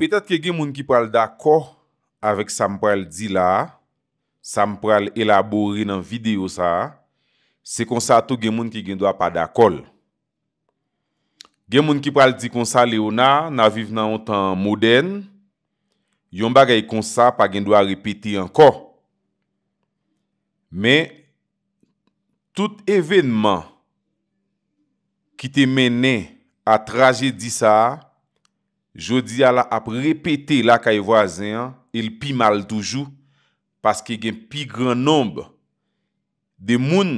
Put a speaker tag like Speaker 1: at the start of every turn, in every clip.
Speaker 1: petat ke gen moun ki pral dakor avek sa mpral di la, sa mpral elabori nan video sa, se konsa tou gen moun ki gen dwa pa dakol. Gen moun ki pral di konsa leona, na vive nan an tan moden, yon bagay konsa pa gen dwa repeti anko. Me, tout evenman ki te mene a traje di sa, Jodi ala ap repete la kay e vwazen an, el pi mal toujou, paske gen pi gran nomb, de moun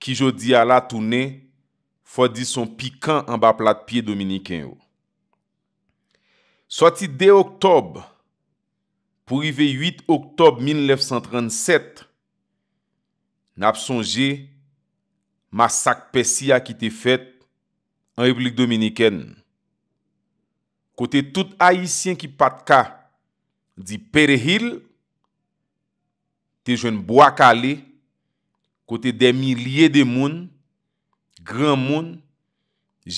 Speaker 1: ki jodi ala toune, fwadi son pi kan an ba plat piye Dominiken yo. Soti de Oktob, pou rive 8 Oktob 1937, nap sonje, masak pesi a ki te fet, an replik Dominiken, kote tout haisyen ki pat ka di Perehil, te jwen Boakale, kote demilye de moun, gran moun,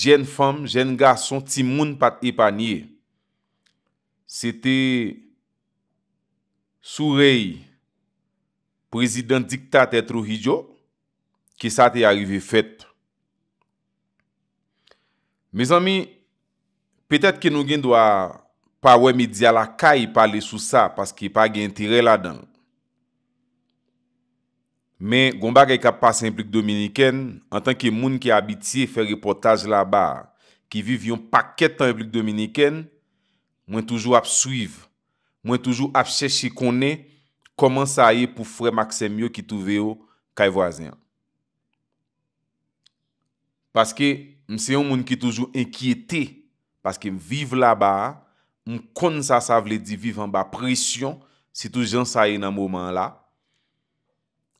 Speaker 1: jen fom, jen gason, ti moun pat epanye. Sete, sou rey, prezident dikta te trohidyo, ki sa te arrive fet. Me zami, Petet ki nou gen dwa pa we medya la ka yi pale sou sa pas ki pa gen tire la dan. Men, gomba gen kap pase implik Dominiken an tan ki moun ki abiti e fe reportaj la ba ki viv yon paket an implik Dominiken mwen toujou ap suiv, mwen toujou ap cheshi kone koman sa ye pou fre Maxim yo ki touve yo ka yi vwazen. Pas ki mse yon moun ki toujou enkiyete Paske m vive la ba, m kon sa sa vle di vive an ba presyon, se tou jan saye nan mouman la.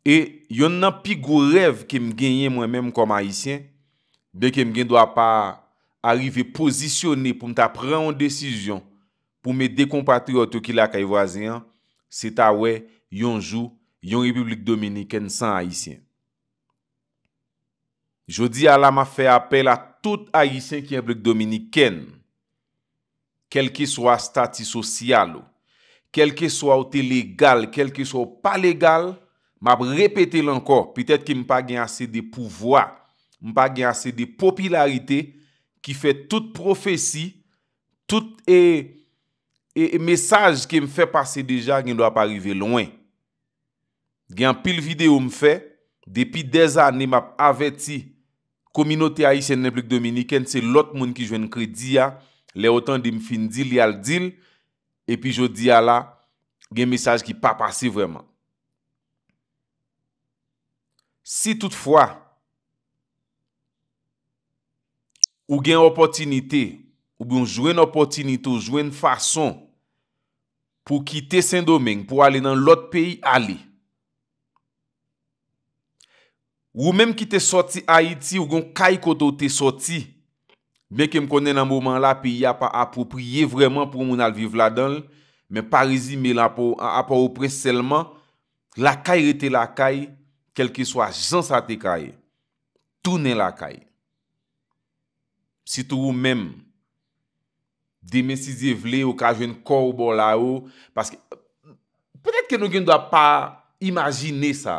Speaker 1: E yon nan pi go rev ke m genye mwen menm kom Aisyen, dey ke m gen do a pa arrive posisyone pou m ta pre an desisyon pou me dekompatri otokila kay vwazyan, se ta we yon jou, yon Republik Dominikèn san Aisyen. Jodi ala ma fe apel a tout Aisyen ki Republik Dominikèn, kelke sou a stati sosyal ou, kelke sou a ou te legal, kelke sou a ou pa legal, m ap repete lankor, pitèd ki m pa gen ase de pouvoi, m pa gen ase de popilarite, ki fè tout profesi, tout e mesaj ki m fè pase deja, gen do ap arrive lwen. Gen pil vide ou m fè, depi dez ane m ap aveti, kominote a isen neplik dominiken, se lot moun ki jwen krediya, Le otan di m fin dil yal dil, epi jo di ala gen mesaj ki pa pasi vreman. Si toutfwa, ou gen opotinite, ou gen bon jwen opotinite ou jwen fason pou kite Saint-Domingue pou ali nan lot peyi ali, ou menm kite soti Haiti ou gen Kaikoto te soti, Mwen ke m konen nan mouman la pi ya pa apopriye vreman pou moun alviv la don, men parizi me la apopriye selman, la kay rete la kay, kel ki swa jansate kay, toune la kay. Si tou ou men, demen si ze vle ou ka jwen korbo la ou, paske, pwede ke nou gen do a pa imajine sa,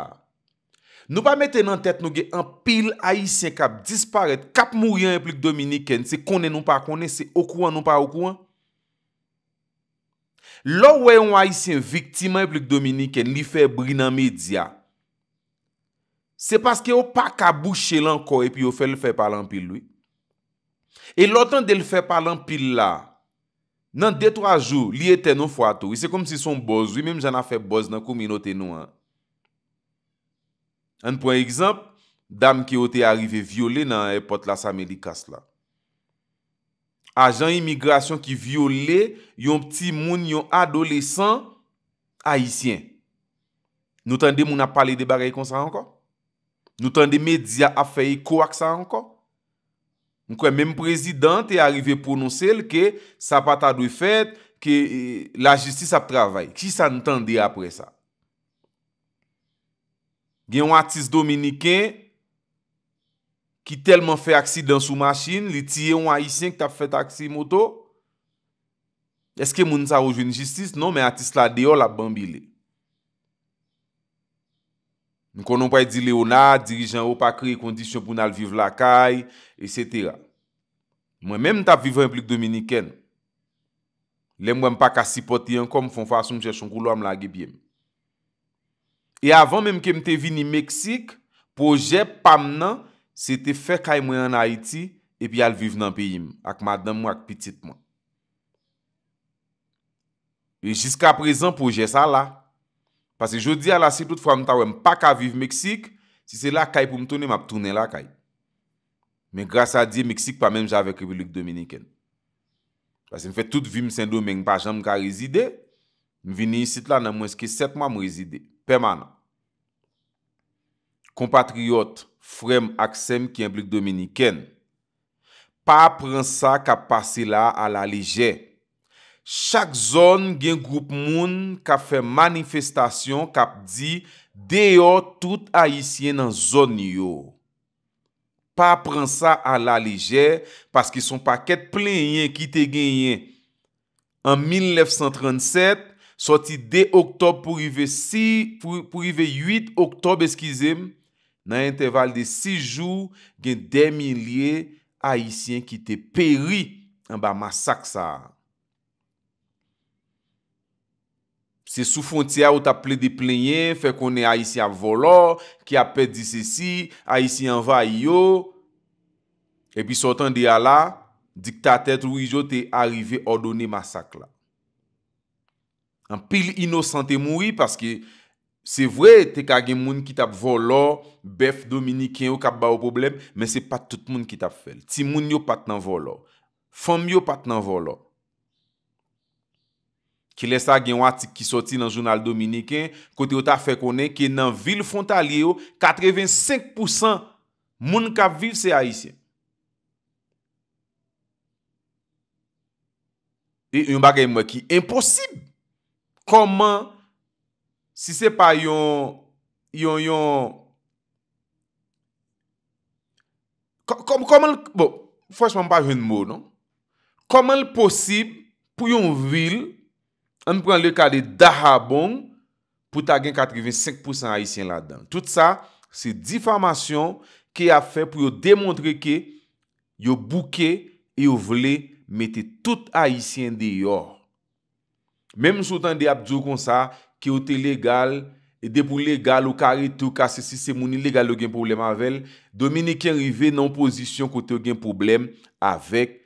Speaker 1: Nou pa mette nan tet nou ge an pil Aisyen kap disparet, kap mouyen eplik Dominiken, se kone nou pa kone, se okouan nou pa okouan. Lò wè yon Aisyen viktima eplik Dominiken li fe brin nan media, se paske yo pa kabouche lankor e pi yo fe lfe palan pil lwi. E lò tan de lfe palan pil la, nan detwa jou, li eten nou fwa tou, wè se kom si son boz, wè menm jana fe boz nan kouminote nou an. An pou an ekzamp, dam ki o te arrive viole nan epot la sa medikas la. Ajan imigrasyon ki viole yon pti moun yon adolesan haisyen. Nou tende moun ap pale de bagay kon sa ankon? Nou tende media afeye kou ak sa ankon? Mwen kwen menm prezident te arrive prononse l ke sa pata dwe fet ke la jistis ap travay. Ki sa nou tende apre sa? Gen yon artiste dominiken ki telman fe aksidans ou machin, li tiye yon aisyen ki tap fe taksi moto, eske moun sa oujwen jistis? Non, men artiste la deyo la bambile. Mwen konon pre di Leonard, dirijan ou pa kre kondisyon pou nan alviv la kay, et cetera. Mwen menm tap vivan plik dominiken. Len mwen pa kasi poti yon kom fon fason mwen jesyon kou lo am la gebyen. E avan menm ke mte vini Meksik, pouje pam nan, se te fe kaj mwen an Haiti, epi al viv nan peyim, ak madam mwen ak pitit mwen. E jiska prezant pouje sa la. Pase jodi ala se tout fwa mta wèm, pa ka viv Meksik, se se la kaj pou mtounen, m ap tounen la kaj. Men grasa di Meksik, pa menm javek Republik Dominiken. Pase m fe tout vim Sendo menm, pa jan m ka rezide, m vini yi sit la nan mwen ske set mwa m rezide, permanan. kompatriyot, frem aksem ki emblik dominiken. Pa pren sa kap pase la ala lige. Chak zon gen group moun kap fe manifestasyon kap di, deyo tout ayisyen nan zon yo. Pa pren sa ala lige, paski son paket plen yen ki te gen yen. An 1937, soti dey oktob pou yve si, pou yve yvit oktob eskizem, nan enteval de 6 jou, gen demilye haisyen ki te peri an ba masak sa. Se sou fon tia ou ta ple de plenye, fe konen haisyen volor, ki apè di sisi, haisyen va yo, epi sotan di ala, dik ta tèt ou ijo te arive or doni masak la. An pil inosante moui, paske Se vwe te kage moun ki tap volor bef Dominikien ou kap ba ou problem men se pa tout moun ki tap fel. Ti moun yo pat nan volor. Fonm yo pat nan volor. Ki lesa genwa ki soti nan jounal Dominikien kote ou ta fe konen ki nan vil fontalye ou 85% moun kap vil se aisyen. E yon bagay mwen ki imposib koman Si se pa yon... Yon yon... Komel... Fransman pa yon mou, non? Komel posib pou yon vil... Anm pren lè ka de dahabon... Pou ta gen 85% haisyen la dan. Tout sa, se difamasyon... Ke a fe pou yo demontre ke... Yo bouke... Yo vle mette tout haisyen de yon. Mem sou tan de abdou kon sa... ki ou te legal, e debou legal ou karitou, kase si se mouni legal ou gen problem avel, Dominikien rive nan oposisyon, kote ou gen problem, avek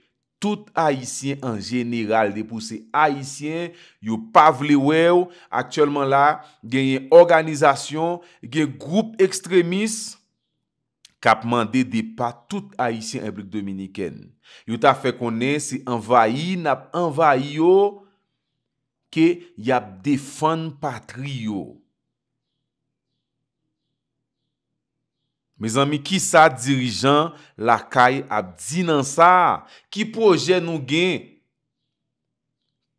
Speaker 1: tout Haitien en general, de pou se Haitien, yo Pavlewew, aktiyolman la, gen yon organizasyon, gen group ekstremis, kap mande de pa tout Haitien, emblouk Dominikien. Yo ta fe konen, se envahi, nap envahi yo, yo, Kè y ap defan patri yo. Me zanmi, ki sa dirijan la kay ap zinan sa? Ki proje nou gen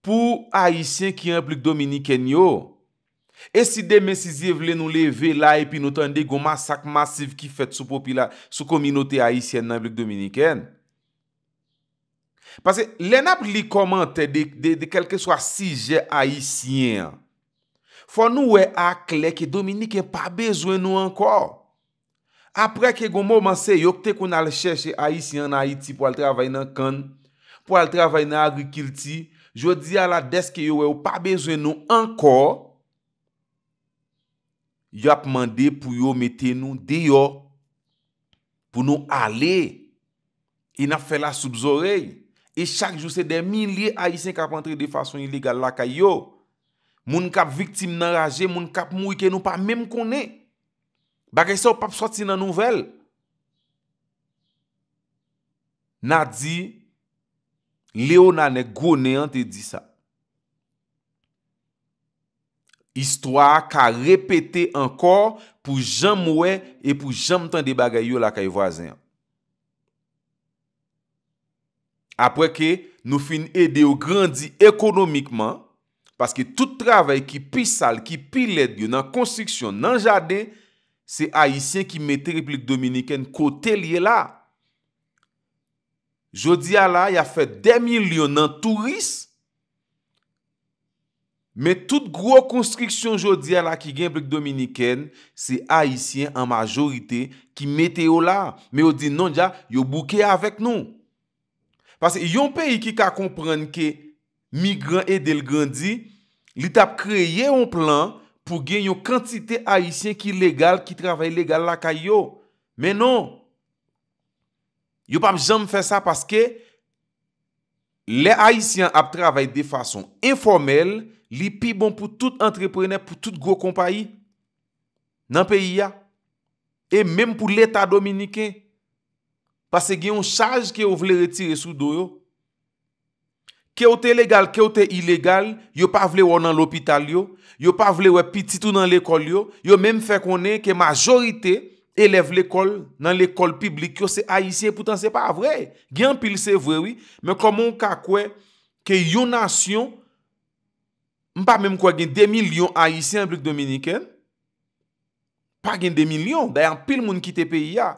Speaker 1: pou Aisyen ki implik Dominiken yo? E si demen si zi vle nou leve la epi nou tende goma sak masiv ki fet sou kominote Aisyen nan implik Dominiken? Pase lè nap li komante de kelke swa sije Haitien, fò nou wè ak lè ki Dominique e pa bezwen nou ankor. Apre ke gomou manse, yo pte kon al chèche Haitien na Haiti pou al travay nan kan, pou al travay nan agrikilti, jo di ala deske yo wè ou pa bezwen nou ankor, yo ap mande pou yo meten nou de yo, pou nou ale, e na fè la soub zorey. E chak jou se demi li a isen kap entre de fason iligal lakay yo. Moun kap viktim nan raje, moun kap mou ike nou pa mèm konè. Bagay se ou pap soti nan nouvel. Nadi, leo nanè gounè an te di sa. Istwa ka repete ankor pou jem mwen e pou jem tan de bagay yo lakay vwazen an. apwe ke nou fin ede ou grandi ekonomikman, paske tout travay ki pi sal, ki pi led, yon an konstriksyon nan jade, se haisyen ki mette replik dominiken kote liye la. Jodi ala, ya fe demilion nan turis. Me tout gro konstriksyon jodi ala ki gen replik dominiken, se haisyen an majorite ki mette ou la. Me ou di non ja, yo bouke avek nou. Pase yon peyi ki ka komprenn ke migran edel grandi, li tap kreye yon plan pou gen yon kantite Haitien ki legal, ki travay legal la ka yo. Menon, yo pap jam fè sa paske le Haitien ap travay de fason informel, li pi bon pou tout entreprener, pou tout gro kompayi nan peyi ya. E menm pou l'Etat Dominiken. Pase gen yon chaj ke ou vle retire sou do yo. Ke ou te legal, ke ou te ilegal, yo pa vle wè nan l'opital yo, yo pa vle wè pititou nan l'ekol yo, yo menm fè konen ke majorite eleve l'ekol nan l'ekol publik yo, yo se aisyen pou tan se pa vre, gen pil se vre wè, menm kon moun kakwe ke yon asyon, mpa menm kwa gen de milyon aisyen blik dominiken, mpa gen de milyon, dayan pil moun kite peyi ya.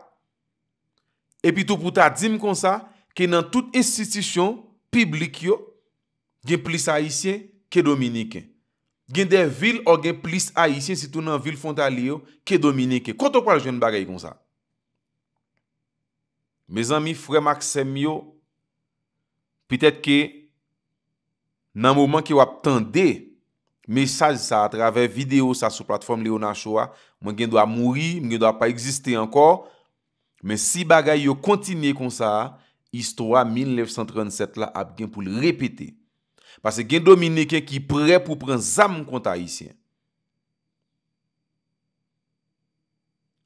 Speaker 1: Epi tou pouta, dzim kon sa, ke nan tout institisyon publik yo, gen plis haisyen, ke dominiken. Gen den vil o gen plis haisyen si tou nan vil fontali yo, ke dominiken. Konto kwa jen bagay kon sa? Me zami, frem aksem yo, pitet ke nan mouman ki wap tende, mesaj sa a traver video sa sou platform li yo nan chowa, mwen gen dwa mouri, mwen gen dwa pa egziste ankor, Men si bagay yo kontinye kon sa, histwa 1937 la ap gen pou l repete. Pase gen Dominiken ki pre pou pren zam kon ta Aisyen.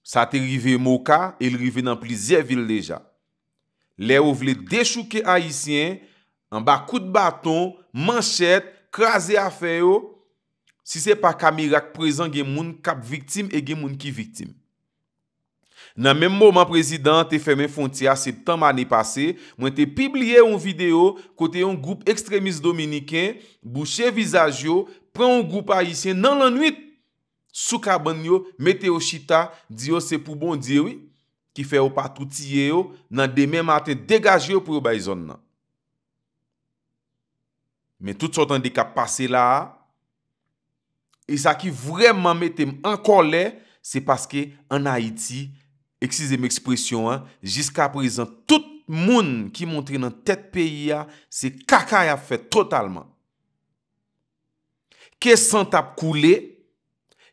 Speaker 1: Sa te rive Moka, el rive nan plizye vil deja. Le ou vle deshuke Aisyen, an ba kout baton, manchet, krasi afe yo. Si se pa kamirak prezan gen moun kap viktim e gen moun ki viktim. nan menm mouman prezident F.M.Fontia se tanmane pase, mwen te pibliye yon video kote yon group ekstremist dominiken bouche vizaj yo, pren yon group ayisyen nan lanuit soukabanyo, meteo chita, diyo se pou bondyewi ki fe ou patouti yeyo oh. nan demen maten degaje yo pou yon bayzon nan. Men tout sot an dekap pase la, e sa ki vreman metem an kolè, se paske an Haiti Eksize m ekspresyon, jiska prezant, tout moun ki montri nan tet peyi ya, se kakay ap fet totalman. Ke sant ap koule,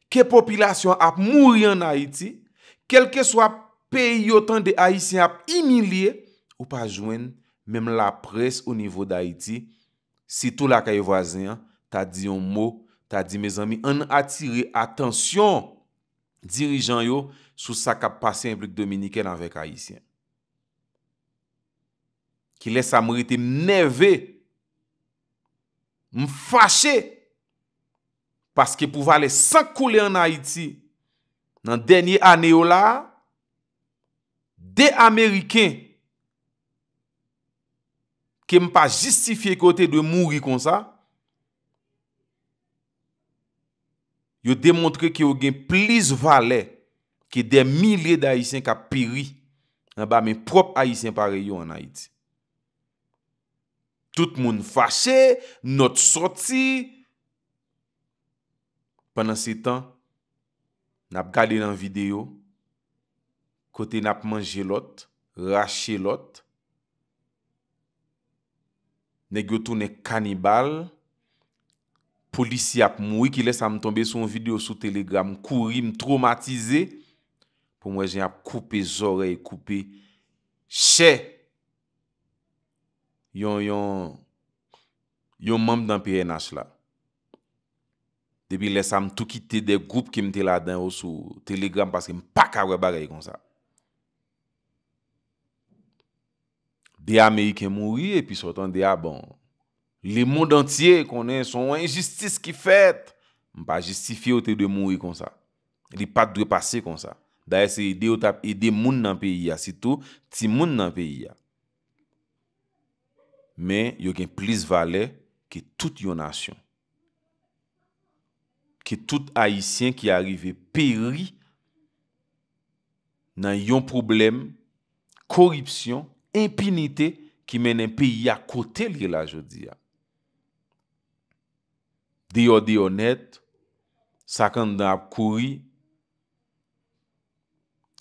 Speaker 1: ke popilasyon ap mouri an Haiti, kel ke swa peyi yotan de Haitien ap imilie, ou pa jwen, mem la pres o nivou d'Haiti, si tou la kaye vwazen, ta di yon mou, ta di me zami, an atire atensyon, Dirijan yo sou sa kap pasyen implik Dominiken avèk Haitien. Ki lè sa mèritè mnèvè, m fachè, paske pou valè sè koulè an Haiti nan denye anè yo la, de Ameriken ke m pa justifiè kote de mounri kon sa, Yo demontre ki yo gen plis vale ki den mile de haisyen ka peri an ba men prop haisyen pare yo an Haiti. Tout moun fache, not sorti. Pendan se tan, nap gale nan video, kote nap manje lot, rache lot, ne gyo toune kanibal, Polisi ap mwi ki lesa m tombe sou video sou telegram, kouri m traumatize, pou mwen jen ap koupe zorey, koupe chè. Yon, yon, yon mwem dan PNH la. Depi lesa m tou kite de goup ki m te la den sou telegram, paske m pak awe bagay kon sa. De ame yi ke mwou yi, epi sotan de abon. Ah Li moun dantye konen son anjistis ki fet. Mba jistifi ou te de mouni kon sa. Li pat de passe kon sa. Da ese ide ou tap ide moun nan peyi ya. Sitou ti moun nan peyi ya. Men yo gen plis vale ke tout yon asyon. Ke tout aisyen ki arive peri nan yon problem koripsyon impinite ki menen peyi ya kote li la jodi ya. deyo deyo net, sakanda ap kouri,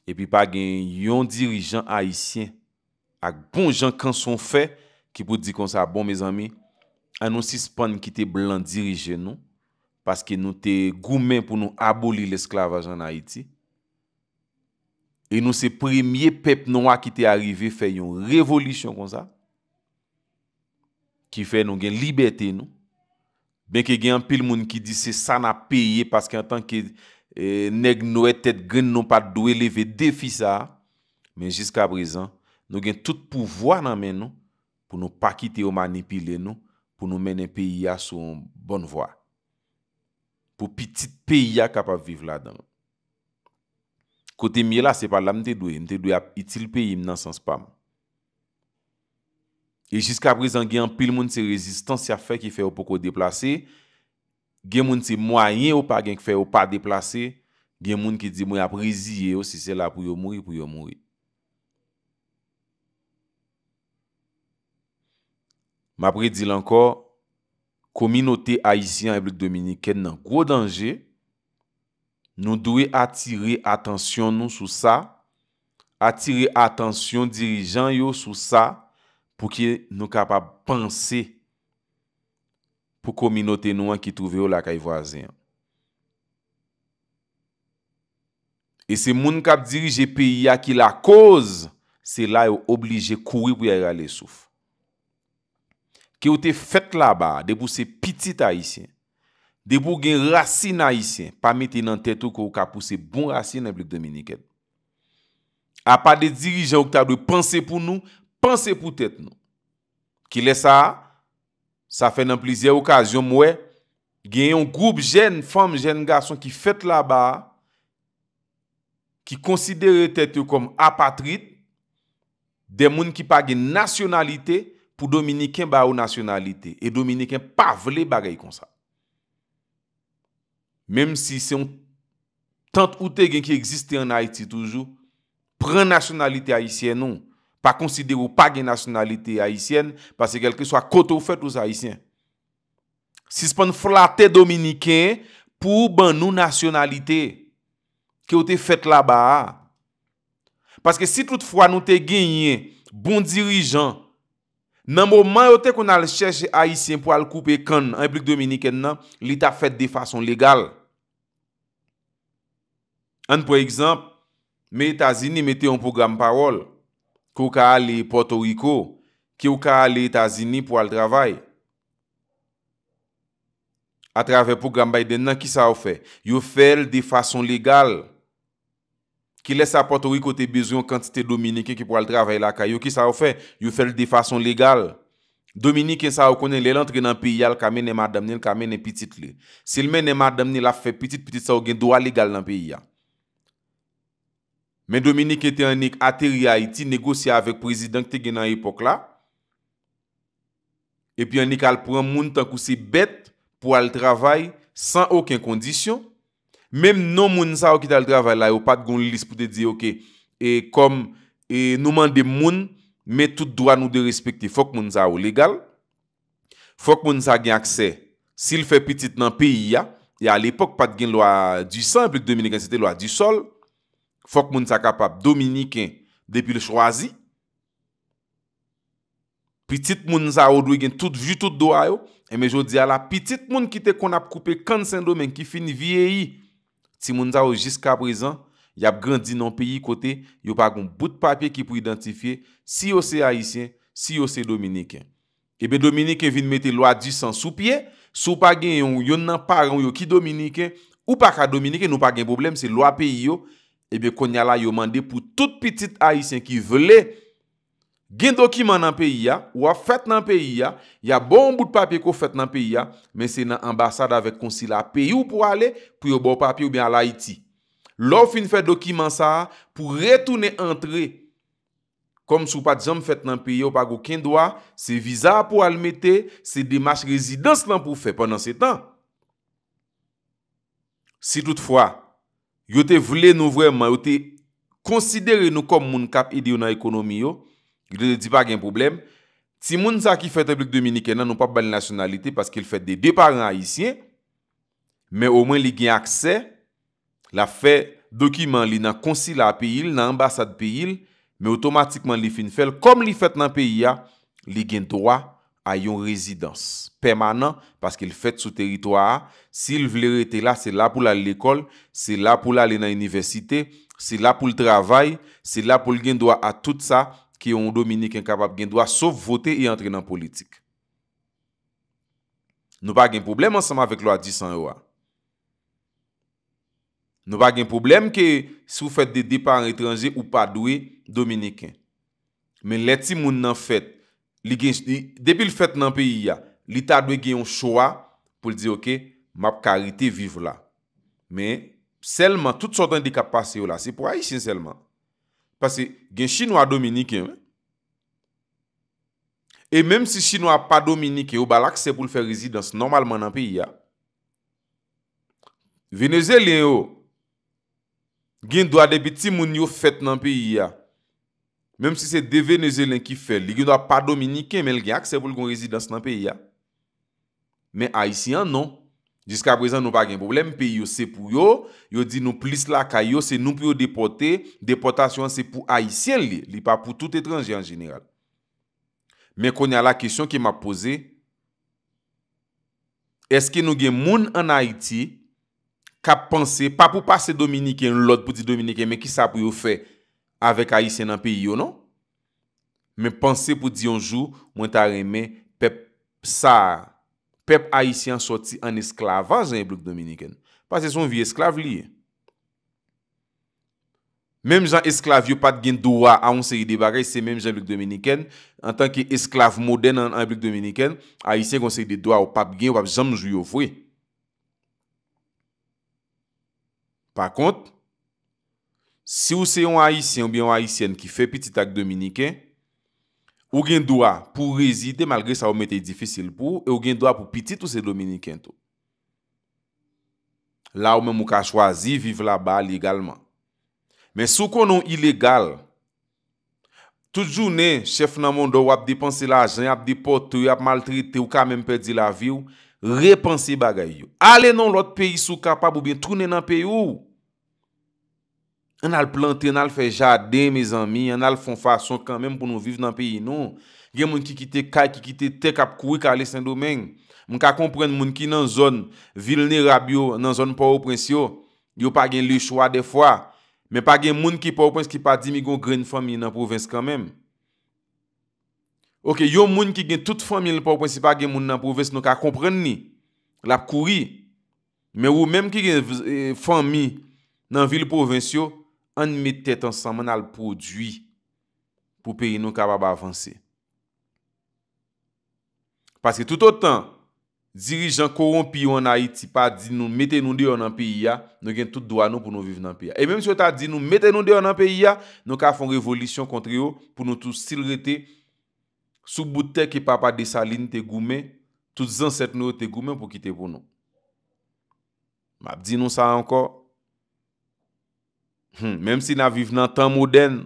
Speaker 1: epi pa gen yon dirijan Haitien, ak bon jen kan son fe, ki pou di kon sa, bon me zami, anon sispan ki te blan dirijen nou, paske nou te goumen pou nou abolil esklavajan Haiti, e nou se premye pep nou a ki te arrive fe yon revolisyon kon sa, ki fe nou gen liberté nou, Ben ke gen an pil moun ki di se sa na peye paske an tanke e, neg nou e tet gen nou pa dou e leve defisa, men jiska prezan, nou gen tout pouvoi nan men nou pou nou pa kite ou manipile nou pou nou men en peyi a sou bon vwa. Pou pitit peyi a kapap vive la dan nou. Kote miye la se pa lam de dou, de dou ap itil peyi m nan sanspam. E jiska prezant gen an pil moun te rezistansi a fek ki fe ou poko deplase, gen moun te mwanyen ou pa gen ki fe ou pa deplase, gen moun ki di moun apreziye ou si se la pou yo moui pou yo moui. M apre di lankor, kominote aisyen e blik dominiken nan gro danje, nou dwe atire atensyon nou sou sa, atire atensyon dirijan yo sou sa, Pou ki nou kap ap panse... Pou kominote nou an ki trove ou la kay voazen... E se moun kap dirije piya ki la koz... Se la ou oblije koui pou ya yale souf... Ki ou te fet la ba... De pou se pitit a isye... De pou gen rasin a isye... Pa mette nan tetou ko ou kap pou se bon rasin... Eplek Dominiken... A pa de dirije ou ki ta dou panse pou nou... Pense pou tèt nou. Ki lè sa, sa fè nan plizè okasyon mwè, gen yon groub jen, fòm jen gason ki fèt la ba, ki konsidere tèt yo kom apatrit, de moun ki pa gen nasyonalite pou dominikèn ba ou nasyonalite. E dominikèn pa vle bagay kon sa. Mem si se yon tant oute gen ki egziste en Haiti toujou, pren nasyonalite Haitien nou. pa konsidero pa gen nasyonalite Aisyen, pase kelke swa koto ou fet ou Aisyen. Si spon flate Dominiken, pou ban nou nasyonalite, ke ou te fet laba a. Paske si tout fwa nou te genye, bon dirijan, nan mouman ou te kon al cheshe Aisyen pou al koupe kan, an blik Dominiken nan, li ta fet de fason legal. An pou ekzamp, me etazini mette yon program parol, Ki ou ka ale Porto Rico, ki ou ka ale Etasini pou al travay. A travay pou Gambayden nan ki sa ou fe, yo fel di fason legal. Ki lese a Porto Rico te bezyon kantite Dominike ki pou al travay la ka, yo ki sa ou fe, yo fel di fason legal. Dominike sa ou konen le lantre nan piyal kame ne madamnen kame ne pitit le. Silme ne madamnen la fe pitit pitit sa ou gen do a legal nan piya. men Dominik ete anik ateri a iti, negosya avek prezident te gen an epok la, epi anik al pran moun tankou se bet, pou al travay, san oken kondisyon, menm non moun sa o ki tal travay la, yo pat goun lis pou te di, e kom e nouman de moun, men tout doan nou de respekte, fok moun sa ou legal, fok moun sa gen akse, sil fe petit nan peyi ya, ya e al epok pat gen lo a di san, epi que Dominik an sete lo a di sol, Fok moun sa kapap Dominiken depi le chwazi. Pitit moun za ou dwe gen tout vu tout do a yo. E me joun di ala pitit moun kite kon ap koupe kan sen do men ki fin vieyi. Ti moun za ou jiska prezan, yap grandin an peyi kote, yo pa kon bout papye ki pou identifiye si yo se Haitien, si yo se Dominiken. Ebe Dominiken vin mette lwa di san sou pie, sou pa gen yon nan paran yo ki Dominiken, ou pa ka Dominiken nou pa gen problem se lwa peyi yo, ebe eh konya la yo mande pou tout pitit Haitien ki vele gen dokiman nan peyi ya, ou a fèt nan peyi ya, ya bon bout papye ko fèt nan peyi ya, men se nan ambasade avek konsila peyi ou pou ale pou yo bo papye ou be al Haiti lo fin fèt dokiman sa a pou retoune entre kom sou pa djam fèt nan peyi yo pa go ken doa, se viza pou al mette se demache rezidans lan pou fè ponan se tan si toutfwa yo te vle nou vreman, yo te konsidere nou kom moun kap ide yo nan ekonomi yo, yo te di pa gen problem, ti moun sa ki fète blik Dominiken nan nou pap bali nasyonalite, paskèl fète de deparan ayisyen, men omen li gen aksè, la fè dokiman li nan konsila peyil, nan ambasad peyil, men otomatikman li fin fèl, kom li fèt nan peyi ya, li gen towa, ayon rezidans, permanent, paske l fèt sou teritwa a, si l vle rete la, se la pou la l ekol, se la pou la l enan universite, se la pou l travay, se la pou l gen dwa a tout sa, ki yon Dominik en kapap gen dwa, souf vote yon trenan politik. Nou pa gen problem ansama vek lwa di 100 euro a. Nou pa gen problem ke si ou fèt de depan etranje ou pa dwe Dominik en. Men leti moun nan fèt Depi l fèt nan peyi ya Li ta dwe gen yon chowa Po l di ok Map karite viv la Men selman Toute sotan di kap pase yo la Se pou a yi chen selman Pase gen chinois dominike E menm si chinois pa dominike Ou balak se pou l fè rezidans Normalman nan peyi ya Venezeli yo Gen dwa debi ti moun yo fèt nan peyi ya Mem si se de Venezelin ki fe, li genwa pa Dominiken men l gen akse pou l kon rezidans nan pe ya. Men Haitien non. Jiska prezen nou pa gen problem, pe yo se pou yo, yo di nou plis la ka yo, se nou pou yo depote, depotasyon se pou Haitien li, li pa pou tout etranji an general. Men kon ya la kesyon ki m ap pose, eske nou gen moun an Haiti, ka pense, pa pou pase Dominiken, lot pou di Dominiken, men ki sa pou yo fe? avek Haitien nan peyi yo, non? Men pense pou di yon jou, mwen ta reme, pep Haitien sorti an esklavage an blok dominiken. Pas se son vi esklav liye. Mem jan esklav yo pat gen doa an onseri de bagay, se mem jan blok dominiken, an tanki esklav modern an blok dominiken, Haitien gonseri de doa ou pat gen, wap jam nou jou yo fwe. Pa kont, Si ou se yon Haitien, bi yon Haitien ki fe piti tak Dominiken, ou gen doa pou rezide malgre sa ou men te yon difisil pou, e ou gen doa pou piti tou se Dominiken tou. La ou men mou ka chwazi, vive la ba legalman. Men sou konon ilegal, tout jounen, chef nan moun do wap dipanse la jen, wap dipote, wap maltrite, wap kamen pedi la viw, repanse bagay yo. Ale nan lot peyi sou kapab ou biye, tounen nan peyi yo ou, An al plante, an al fe jade, me zanmi, an al fon fason kan men pou nou vive nan peyi nou. Gen moun ki kite kaj, ki kite tek ap koui ka le sendou men. Moun ka kompren moun ki nan zon, vilne Rabio, nan zon pou ou prensyo. Yo pa gen lè chwa de fwa. Men pa gen moun ki pou ou prens ki pa di mi gon gren fami nan provins kan men. Ok, yo moun ki gen tout fami nan pou ou prensi pa gen moun nan provins nou ka kompren ni. La pou kouri. Men ou men ki gen e, fami nan vilne provins yo. an mette tan sanman al prodwi pou peyi nou ka ba ba avanse. Paske tout otan, dirijan koron piyo an Haiti pa di nou mette nou deyon an peyi ya, nou gen tout doa nou pou nou vive nan peyi ya. E menm sou ta di nou mette nou deyon an peyi ya, nou ka fon revolisyon kontre yo pou nou tout silrete sou boutek ki papa de salin te goumen, tout zan set nou te goumen pou kite pou nou. Mabdi nou sa anko, Hmm, Mem si na viv nan tan modern,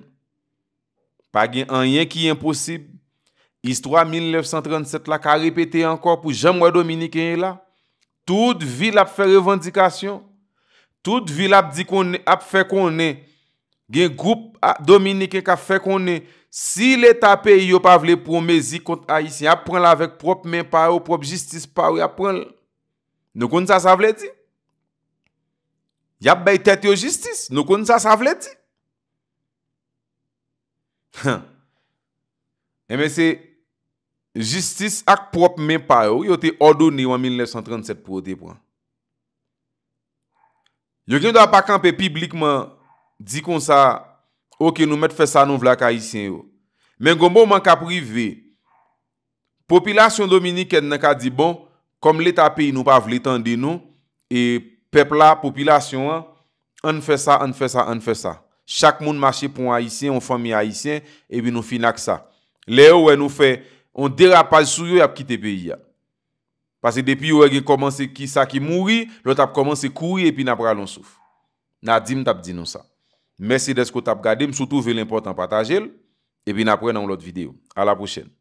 Speaker 1: pa gen anyen ki yon posib, histwa 1937 la ka repete ankor pou jam wè Dominikè yon la, tout vil ap fè revendikasyon, tout vil ap di konè, ap fè konè, gen group Dominikè ka fè konè, si lè tapè yon pa vle promèzi kont Aïs, yon ap pren lè avèk prop men pa ou, prop justice pa ou, yon ap pren lè. Nou kon sa sa vle di? Yap bay tete yo jistis. Nou kon sa sa vle di. Ha. Emen eh se, jistis ak prop men pa yo, yo te ordo ni yo an 1937 pou ote pou an. Yo genou da pa kampe piblikman, di kon sa, oke nou met fesan nou vla ka isyen yo. Men gombo man ka prive. Popilasyon dominiken nan ka di bon, kom leta pey nou pa vle tendi nou, e pou Pepla, popilasyon an, an fè sa, an fè sa, an fè sa. Chak moun mache pou an haisyen, an fè mi haisyen, ebi nou finak sa. Le ou wè nou fè, an derapaj sou yo ap kite pe yia. Pase depi yo wè gen komanse ki sa ki mouri, lò tap komanse kouri epi nap ralonsouf. Nadim tap dinon sa. Mèsi desko tap gade, msoutou ve l'impotant patajel, epi nap re nan lòt videyo. A la prochen.